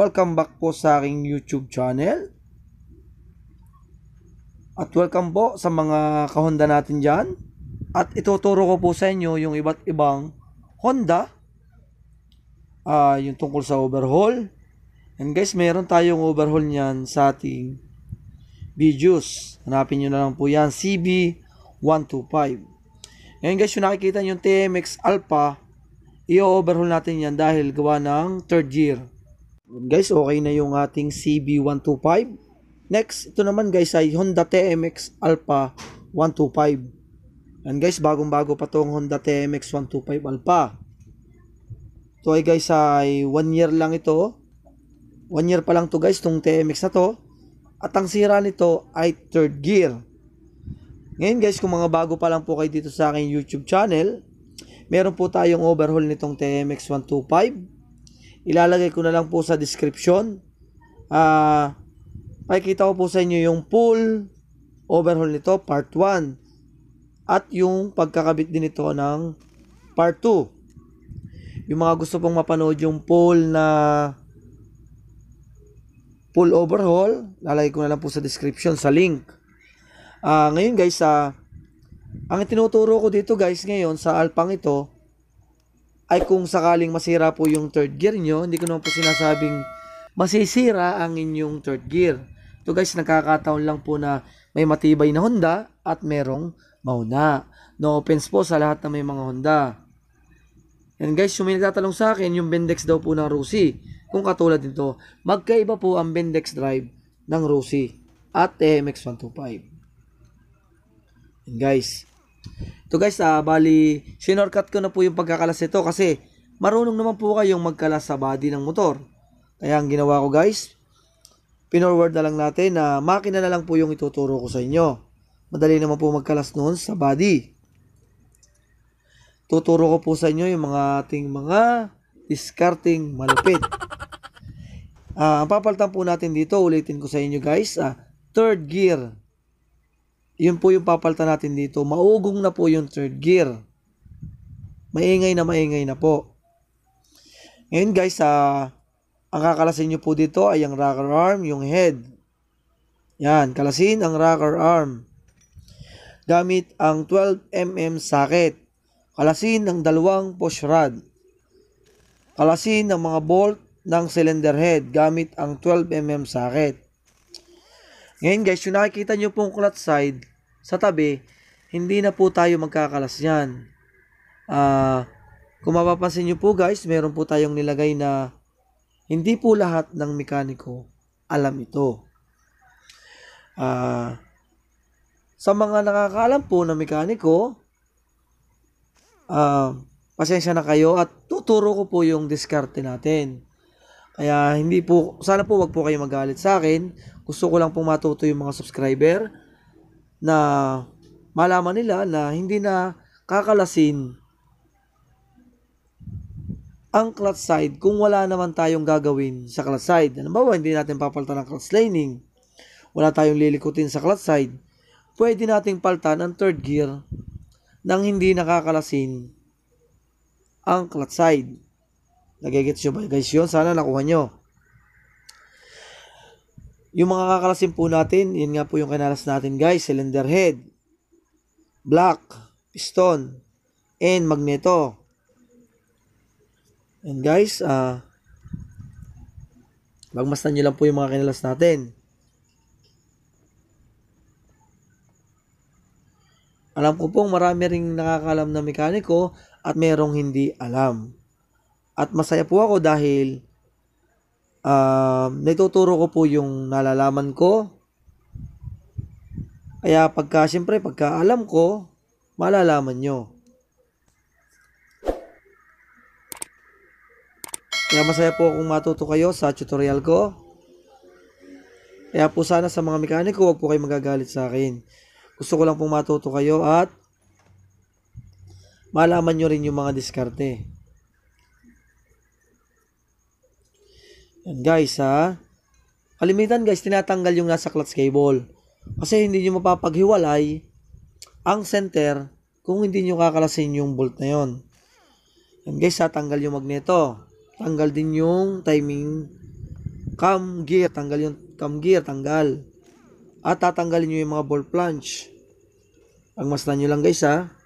Welcome back po sa aking YouTube channel. At welcome po sa mga kahonda natin dyan. At ituturo ko po sa inyo yung iba't ibang Honda. Uh, yung tungkol sa overhaul. And guys, meron tayong overhaul niyan sa ating videos. Hanapin nyo na lang po yan. CB125. Ngayon guys, yung nakikita yung TMX Alpha, i-overhaul natin yan dahil gawa ng third year Guys, okay na yung ating CB125. Next, ito naman guys ay Honda TMX Alpha 125. And guys, bagong-bago pa tong Honda TMX 125 Alpha. Ito ay guys ay 1 year lang ito. 1 year pa lang to guys tong TMX na to. At ang sira nito ay third gear. Ngayon guys, kung mga bago pa lang po kayo dito sa aking YouTube channel, meron po tayong overhaul nitong TMX 125 Ilalagay ko na lang po sa description. Ah, uh, makikita ko po sa inyo yung full overhaul nito part 1 at yung pagkakabit din ito ng part 2 yung mga gusto pong mapanood yung full na full overhaul lalagay ko na lang po sa description sa link uh, ngayon guys sa uh, ang itinuturo ko dito guys ngayon sa alpang ito ay kung sakaling masira po yung third gear nyo, hindi ko naman po sinasabing masisira ang inyong third gear. So guys, nagkakataon lang po na may matibay na Honda at merong mauna. No offense po sa lahat ng may mga Honda. And guys, yung may nagtatanong sa akin, yung Bendex daw po ng Rusi. Kung katulad nito, magkaiba po ang Bendex drive ng Rusi at mx 125 And guys, to guys, ah, bali, sinorkat ko na po yung pagkakalas ito kasi marunong naman po kayong magkalas sa body ng motor. Kaya ang ginawa ko guys, pinorward na lang natin na makina na lang po yung ituturo ko sa inyo. Madali naman po magkalas noon sa body. Tuturo ko po sa inyo yung mga ating mga discarding malupit. Ah, ang papalitan po natin dito, ulitin ko sa inyo guys, ah, third gear yun po yung papalitan natin dito. Maugong na po yung third gear. Maingay na maingay na po. Ngayon guys, ah, ang kakalasin nyo po dito ay ang rocker arm, yung head. Yan, kalasin ang rocker arm. Gamit ang 12mm socket. Kalasin ang dalawang push rod. Kalasin ang mga bolt ng cylinder head gamit ang 12mm socket. Ngayon guys, yung nakikita nyo pong clutch side, sa tabi, hindi na po tayo magkakalas yan. Uh, ah, kung mapapansin nyo po guys, meron po tayong nilagay na hindi po lahat ng mekaniko alam ito. Uh, sa mga nakakaalam po ng mekaniko, uh, pasensya na kayo at tuturo ko po yung diskarte natin. Kaya hindi po, sana po wag po kayo magalit sa akin. Gusto ko lang pong matuto yung mga subscriber na malaman nila na hindi na kakalasin ang clutch side kung wala naman tayong gagawin sa clutch side. ba, hindi natin papalitan ng clutch laning. Wala tayong lilikutin sa clutch side. Pwede nating paltan ang third gear nang hindi nakakalasin ang clutch side. Nagigets nyo ba guys yun? Sana nakuha nyo. Yung mga kakalasin po natin, yan nga po yung kinalas natin guys, cylinder head, block, piston, and magneto. And guys, ah, uh, magmasdan nyo lang po yung mga kinalas natin. Alam ko pong marami ring nakakalam na mekaniko at merong hindi alam. At masaya po ako dahil uh, naituturo ko po yung nalalaman ko. Kaya pagka, siyempre, pagka alam ko, malalaman nyo. Kaya masaya po kung matuto kayo sa tutorial ko. Kaya po sana sa mga mekaniko, huwag po kayo magagalit sa akin. Gusto ko lang pong matuto kayo at malaman nyo rin yung mga diskarte. Yan guys ha. Kalimitan guys, tinatanggal yung nasa clutch cable. Kasi hindi nyo mapapaghiwalay ang center kung hindi nyo kakalasin yung bolt na yon. Yan guys ha, tanggal yung magneto. Tanggal din yung timing cam gear. Tanggal yung cam gear, tanggal. At tatanggalin nyo yung mga ball Ang Pagmasdan nyo lang guys ha.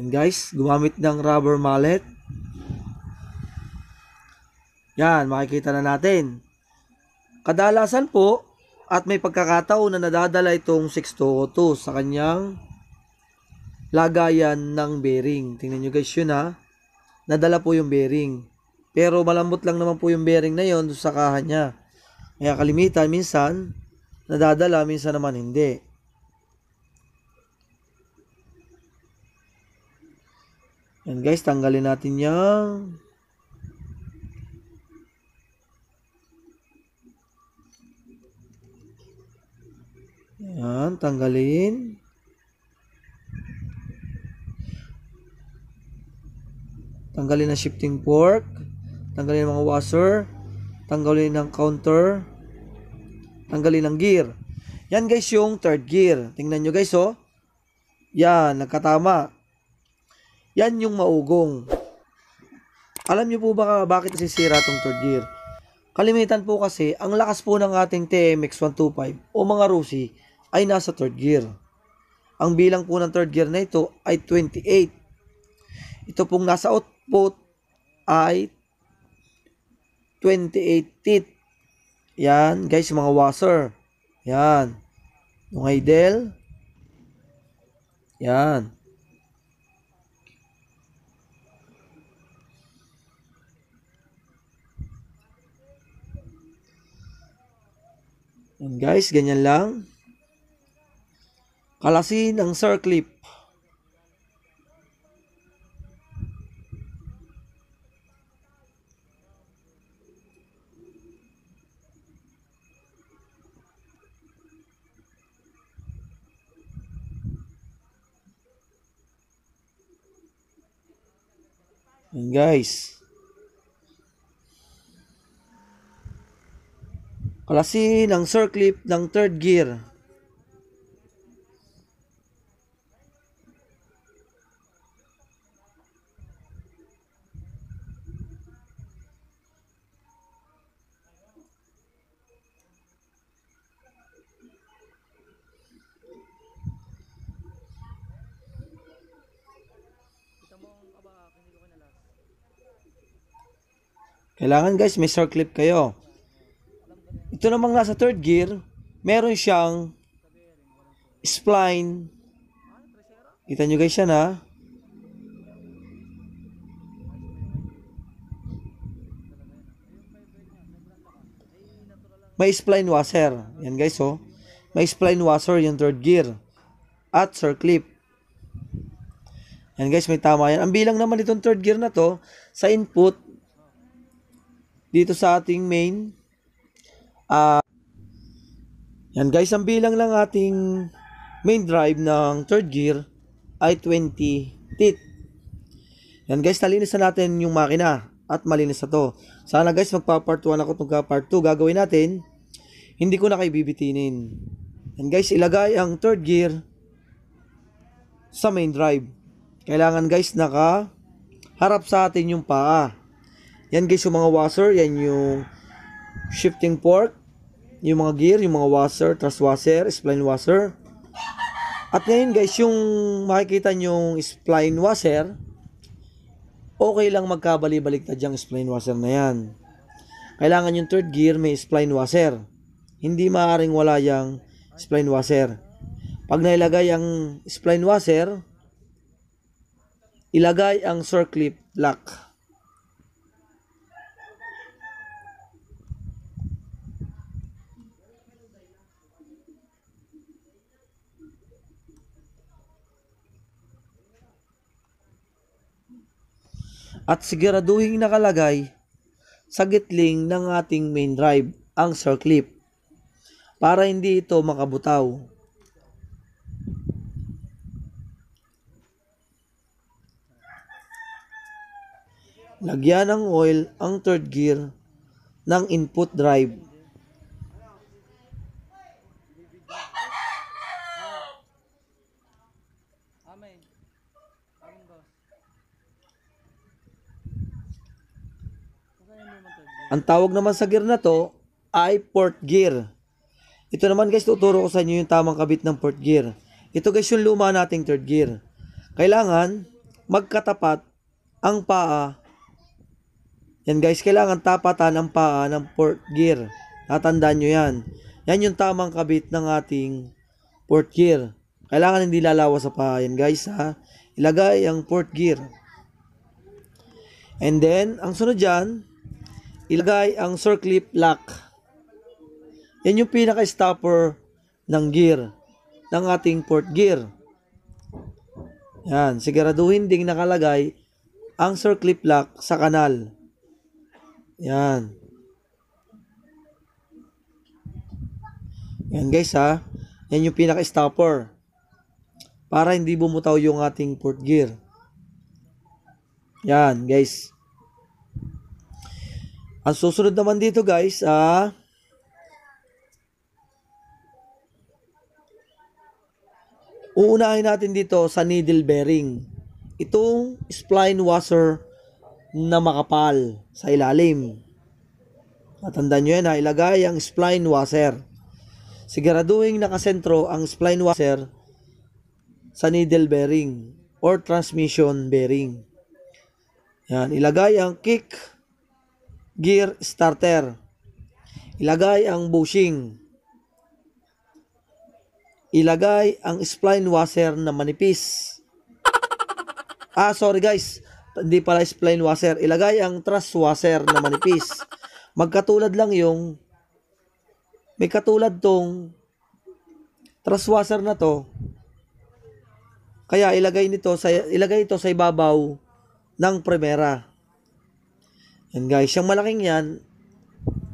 And guys, gumamit ng rubber mallet. Yan, makikita na natin. Kadalasan po, at may pagkakataon na nadadala itong 6202 sa kanyang lagayan ng bearing. Tingnan nyo guys yun ha. Nadala po yung bearing. Pero malambot lang naman po yung bearing na yon sa kaha niya. Kaya kalimitan, minsan, nadadala, minsan naman hindi. And guys, tanggalin natin yung Yan, tanggalin. Tanggalin ang shifting fork. Tanggalin ang mga washer. Tanggalin ang counter. Tanggalin ang gear. Yan guys yung third gear. Tingnan nyo guys oh. Yan, nagkatama. Yan yung maugong. Alam niyo po ba bakit nasisira itong third gear? Kalimitan po kasi, ang lakas po ng ating TMX 125 o mga Rusi ay nasa third gear. Ang bilang po ng third gear na ito ay 28. Ito pong nasa output ay 28 teeth. Yan, guys, mga washer. Yan. Yung idle. Yan. Yan guys, ganyan lang. Kalasin ng circlip. Yan guys. Palasi ng circlip ng third gear. Kailangan guys, may circlip kayo. Ito namang nasa third gear, meron siyang spline. Kita nyo guys yan ha. May spline washer. Yan guys oh. May spline washer yung third gear. At circlip. Yan guys, may tama yan. Ang bilang naman itong third gear na to, sa input, dito sa ating main, Uh, yan guys, ang bilang ng ating main drive ng third gear ay 20 teeth. Yan guys, nalinis na natin yung makina at malinis na to. Sana guys, magpa-part 1 ako itong part 2. Gagawin natin, hindi ko na kayo bibitinin. Yan guys, ilagay ang third gear sa main drive. Kailangan guys, naka harap sa atin yung paa. Yan guys, yung mga washer, yan yung shifting fork, yung mga gear, yung mga washer, truss washer, spline washer. At ngayon guys, yung makikita nyo yung spline washer, okay lang magkabali-balik na yung spline washer na yan. Kailangan yung third gear may spline washer. Hindi maaring wala yung spline washer. Pag nailagay ang spline washer, ilagay ang circlip lock. at siguraduhin nakalagay sa gitling ng ating main drive ang circlip para hindi ito makabutaw. Lagyan ng oil ang third gear ng input drive Ang tawag naman sa gear na to ay port gear. Ito naman guys, tuturo ko sa inyo yung tamang kabit ng port gear. Ito guys yung luma nating third gear. Kailangan magkatapat ang paa. Yan guys, kailangan tapatan ang paa ng port gear. Tatandaan nyo yan. Yan yung tamang kabit ng ating port gear. Kailangan hindi lalawa sa paa yan guys ha. Ilagay ang port gear. And then, ang sunod dyan, ilagay ang circlip lock. Yan yung pinaka-stopper ng gear, ng ating port gear. Yan, siguraduhin ding nakalagay ang circlip lock sa kanal. Yan. Yan guys ha. Yan yung pinaka-stopper. Para hindi bumutaw yung ating port gear. Yan guys. Ang susunod naman dito guys, ah, uunahin natin dito sa needle bearing. Itong spline washer na makapal sa ilalim. Natandaan nyo yan ha, ilagay ang spline washer. Siguraduhin nakasentro ang spline washer sa needle bearing or transmission bearing. Yan, ilagay ang kick gear starter. Ilagay ang bushing. Ilagay ang spline washer na manipis. Ah, sorry guys. Hindi pala spline washer. Ilagay ang thrust washer na manipis. Magkatulad lang yung may katulad tong thrust washer na to. Kaya ilagay nito sa ilagay ito sa ibabaw ng primera. Yan guys, yung malaking yan,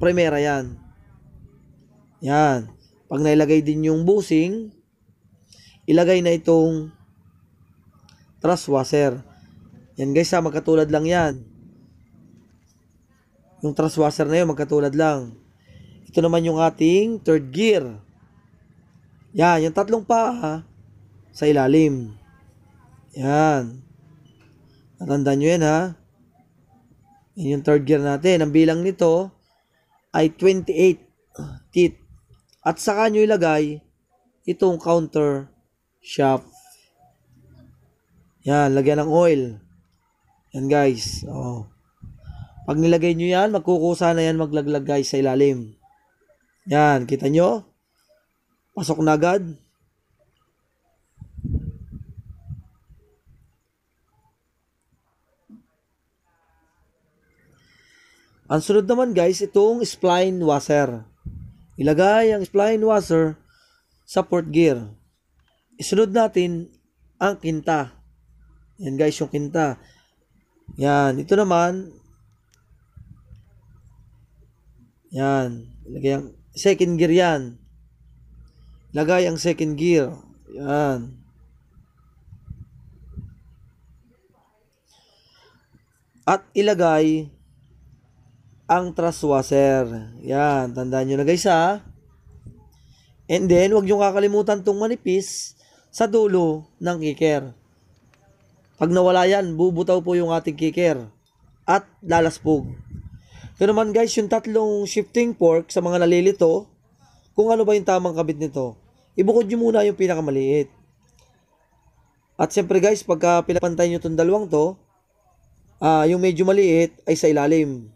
primera yan. Yan. Pag nailagay din yung bushing, ilagay na itong thrust washer. Yan guys ha, magkatulad lang yan. Yung thrust washer na yun, magkatulad lang. Ito naman yung ating third gear. Yan, yung tatlong pa sa ilalim. Yan. Natandaan nyo yan ha. Yun yung third gear natin. Ang bilang nito ay 28 teeth. At saka nyo ilagay itong counter shaft. Yan, lagyan ng oil. Yan guys. Oh. Pag nilagay nyo yan, magkukusa na yan maglaglag guys sa ilalim. Yan, kita nyo? Pasok na agad. Ang sunod naman guys, itong spline washer. Ilagay ang spline washer sa port gear. Isunod natin ang kinta. Yan guys, yung kinta. Yan, ito naman. Yan, ilagay ang second gear yan. Lagay ang second gear. Yan. At ilagay ang traswaser. Yan, tandaan nyo na guys ha. And then, huwag nyo kakalimutan tong manipis sa dulo ng kicker. Pag nawala yan, bubutaw po yung ating kicker at lalaspog. Ito naman guys, yung tatlong shifting fork sa mga nalilito, kung ano ba yung tamang kabit nito. Ibukod nyo muna yung pinakamaliit. At syempre guys, pagka pinapantay nyo itong dalawang to, uh, yung medyo maliit ay sa ilalim.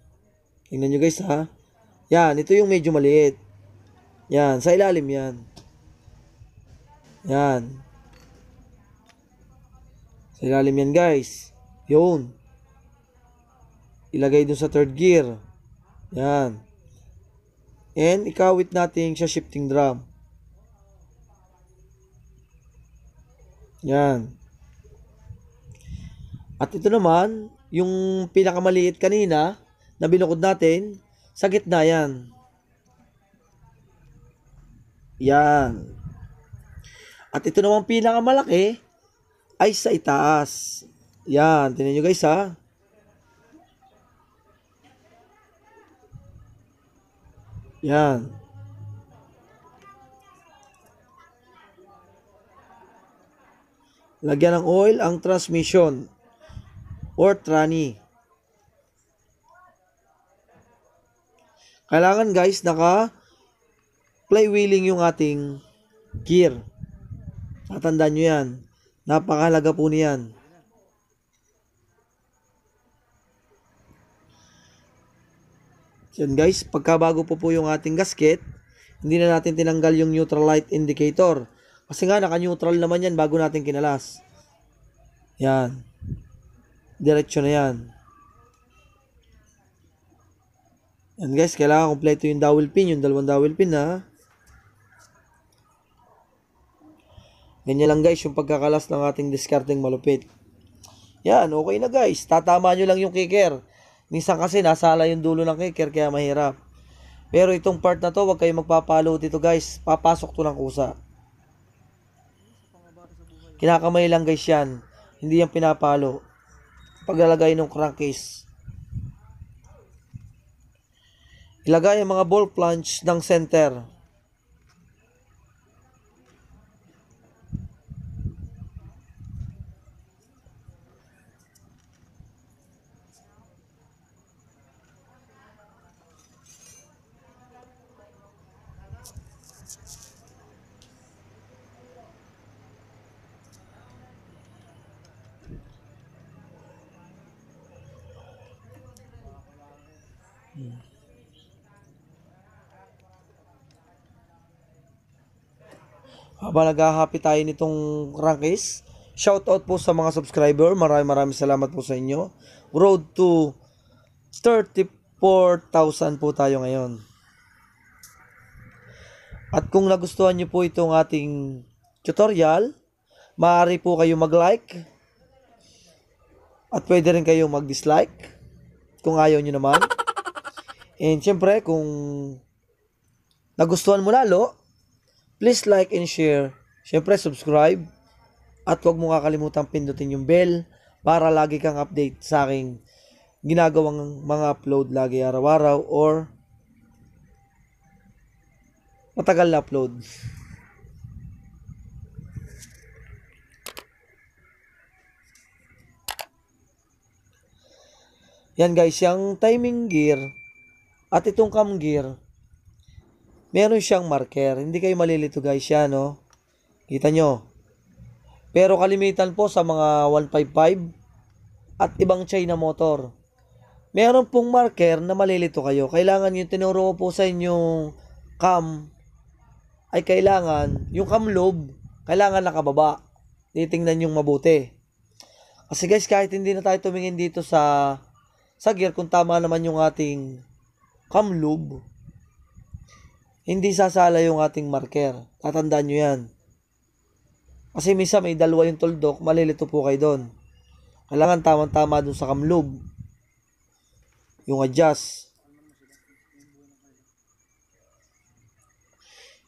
Tingnan nyo guys ha. Yan, ito yung medyo maliit. Yan, sa ilalim yan. Yan. Sa ilalim yan guys. Yun. Ilagay dun sa third gear. Yan. And ikawit natin sa shifting drum. Yan. At ito naman, yung pinakamaliit kanina, na binukod natin, sa gitna yan. Yan. At ito namang pinakamalaki ay sa itaas. Yan, tinan nyo guys ha. Yan. Lagyan ng oil ang transmission or tranny. Kailangan guys, naka flywheeling yung ating gear. Tatandaan nyo yan. Napakahalaga po niyan. Yan guys, pagkabago po po yung ating gasket, hindi na natin tinanggal yung neutral light indicator. Kasi nga, naka-neutral naman yan bago natin kinalas. Yan. Diretso na yan. And guys, kailangan kompleto yung dowel pin, yung dalawang dowel pin na. Ganyan lang guys yung pagkakalas ng ating discarding malupit. Yan, okay na guys. Tatama nyo lang yung kicker. Minsan kasi nasala yung dulo ng kicker kaya mahirap. Pero itong part na to, huwag kayong magpapalo dito guys. Papasok to ng kusa. Kinakamay lang guys yan. Hindi yan pinapalo. Paglalagay ng crankcase. Ilagay ang mga ball plunge ng center. habang naghahapit tayo nitong rank is, shout out po sa mga subscriber. Maraming maraming salamat po sa inyo. Road to 34,000 po tayo ngayon. At kung nagustuhan nyo po itong ating tutorial, maaari po kayo mag-like at pwede rin kayo mag-dislike kung ayaw nyo naman. And syempre, kung nagustuhan mo lalo, Please like and share. Siyempre, subscribe. At huwag mo kakalimutan pindutin yung bell para lagi kang update sa aking ginagawang mga upload lagi araw-araw or matagal na upload. Yan guys, yung timing gear at itong cam gear meron siyang marker. Hindi kayo malilito guys yan, no? Kita nyo. Pero kalimitan po sa mga 155 at ibang China motor. Meron pong marker na malilito kayo. Kailangan yung tinuro po sa inyong cam ay kailangan yung cam lobe kailangan nakababa. Titingnan yung mabuti. Kasi guys, kahit hindi na tayo tumingin dito sa sa gear kung tama naman yung ating cam lobe, hindi sasala yung ating marker. Tatandaan nyo yan. Kasi minsan may dalawa yung tuldok, malilito po kayo doon. Kailangan tamang-tama doon sa kamlub. Yung adjust.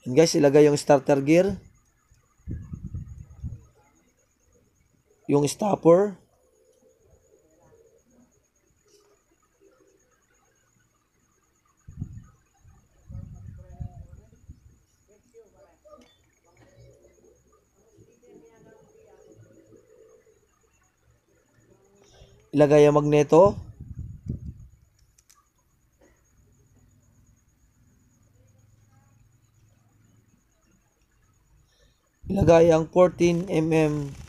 And guys, ilagay yung starter gear. Yung stopper. ilagay ang magneto. Ilagay ang 14 mm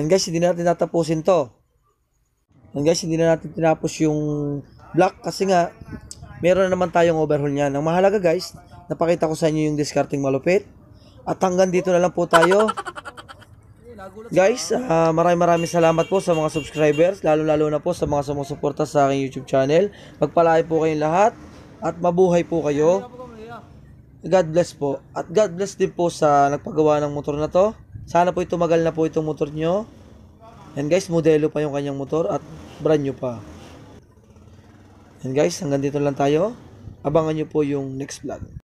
Yan guys, hindi na natin tatapusin to. Yan guys, hindi na natin tinapos yung block kasi nga meron na naman tayong overhaul niyan. Ang mahalaga guys, napakita ko sa inyo yung discarding malupit. At hanggang dito na lang po tayo. Guys, uh, maraming maraming salamat po sa mga subscribers, lalo-lalo na po sa mga sumusuporta sa aking YouTube channel. Magpalaki po kayong lahat at mabuhay po kayo. God bless po. At God bless din po sa nagpagawa ng motor na to. Sana po ito magal na po itong motor nyo. And guys, modelo pa yung kanyang motor at brand new pa. Yan guys, hanggang dito lang tayo. Abangan nyo po yung next vlog.